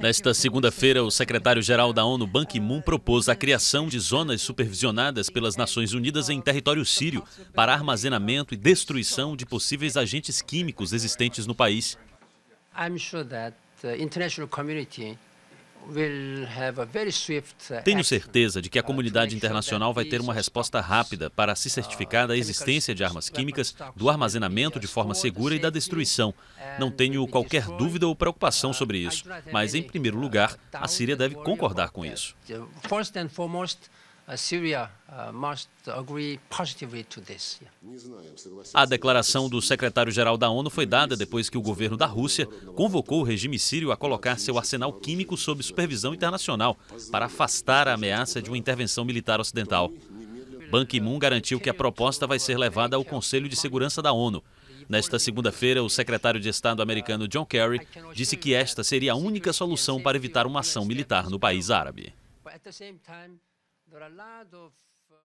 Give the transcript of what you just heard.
Nesta segunda-feira, o secretário-geral da ONU, Ban Ki-moon, propôs a criação de zonas supervisionadas pelas Nações Unidas em território sírio para armazenamento e destruição de possíveis agentes químicos existentes no país. Uh, tenho certeza de que a uh, comunidade internacional vai ter uma resposta rápida para se certificar da uh, existência de armas químicas, do armazenamento de forma segura e da destruição. Não tenho qualquer dúvida ou preocupação sobre isso, mas, em primeiro lugar, a Síria deve concordar com isso. Uh, uh, a declaração do secretário-geral da ONU foi dada depois que o governo da Rússia convocou o regime sírio a colocar seu arsenal químico sob supervisão internacional para afastar a ameaça de uma intervenção militar ocidental. Ban Ki-moon garantiu que a proposta vai ser levada ao Conselho de Segurança da ONU. Nesta segunda-feira, o secretário de Estado americano John Kerry disse que esta seria a única solução para evitar uma ação militar no país árabe. Allora,